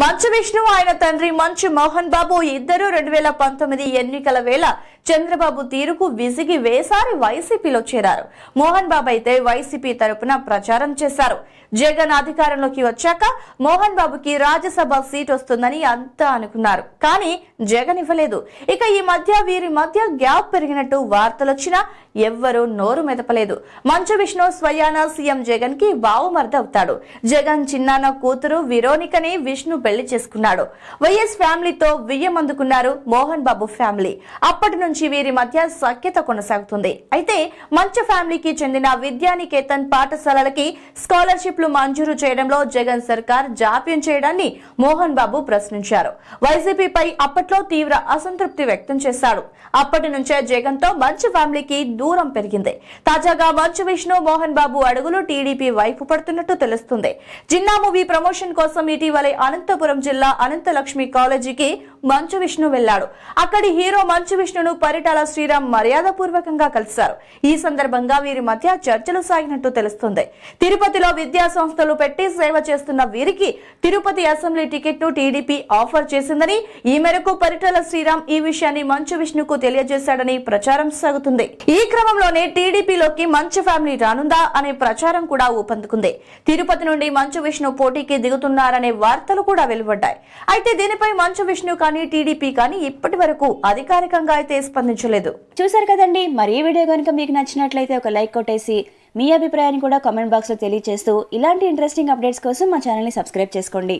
మంచు విష్ణు ఆయన తండ్రి మంచు మోహన్ బాబు ఇద్దరు రెండు వేల పంతొమ్మిది ఎన్నికల వేళ చంద్రబాబు తీరుకు విసిగి వేసారి వైసీపీలో చేరారు మోహన్ బాబు అయితే వైసీపీ తరపున ప్రచారం చేశారు జగన్ అధికారంలోకి వచ్చాక మోహన్ బాబుకి రాజ్యసభ సీట్ వస్తుందని అంతా అనుకున్నారు కానీ జగన్ ఇవ్వలేదు ఇక ఈ మధ్య వీరి మధ్య గ్యాప్ పెరిగినట్టు వార్తలొచ్చినా ఎవ్వరూ నోరు మెదపలేదు మంచు విష్ణు స్వయాన సీఎం జగన్ కి బావుమర్ది అవుతాడు జగన్ చిన్నాన్న కూతురు విరోనికని విష్ణు పెళ్లి చేసుకున్నాడు వైఎస్ ఫ్యామిలీతో వియ్యం అందుకున్నారు మోహన్ బాబు ఫ్యామిలీ అప్పటి నుంచి వీరి మధ్య సఖ్యత కొనసాగుతుంది అయితే మంచు ఫ్యామిలీకి చెందిన విద్యానికేతన్ పాఠశాలలకి స్కాలర్షిప్లు మంజూరు చేయడంలో జగన్ సర్కార్ జాప్యం చేయడాన్ని మోహన్ బాబు ప్రశ్నించారు వైసీపీపై అప్పట్లో తీవ్ర అసంతృప్తి వ్యక్తం చేశాడు అప్పటి నుంచే జగన్ తో మంచు ఫ్యామిలీకి దూరం పెరిగింది తాజాగా మంచు విష్ణు మోహన్ బాబు అడుగులు టీడీపీ వైపు పడుతున్నట్టు తెలుస్తుంది జిన్నా మూవీ ప్రమోషన్ కోసం ఇటీవలే అనంత అనంతపురం జిల్లా అనంతలక్ష్మి కాలేజీకి మంచు విష్ణు వెళ్లాడు అక్కడి హీరో మంచు విష్ణును పరిటాల శ్రీరామ్ మర్యాదపూర్వకంగా కలిశారు ఈ సందర్భంగా వీరి మధ్య చర్చలు సాగినట్టు తెలుస్తుంది తిరుపతిలో విద్యా సంస్థలు పెట్టి సేవ చేస్తున్న వీరికి తిరుపతి అసెంబ్లీ టికెట్ ను టీడీపీ ఆఫర్ చేసిందని ఈ మేరకు పరిటాల శ్రీరామ్ ఈ విషయాన్ని మంచు విష్ణుకు తెలియజేశాడని ప్రచారం సాగుతుంది ఈ క్రమంలోనే టీడీపీలోకి మంచు ఫ్యామిలీ రానుందా అనే ప్రచారం కూడా ఊపందుకుంది తిరుపతి నుండి మంచు విష్ణు పోటీకి దిగుతున్నారనే వార్తలు కూడా వెలువడ్డాయి అయితే దీనిపై మంచు విష్ణు కానీ టీడీపీ కానీ ఇప్పటి వరకు అధికారికంగా అయితే స్పందించలేదు చూసారు కదండి మరి ఈ వీడియో కనుక మీకు నచ్చినట్లయితే ఒక లైక్ కొట్టేసి మీ అభిప్రాయాన్ని కూడా కామెంట్ బాక్స్ లో తెలియజేస్తూ ఇలాంటి ఇంట్రెస్టింగ్ అప్డేట్స్ కోసం మా ఛానల్ని సబ్స్క్రైబ్ చేసుకోండి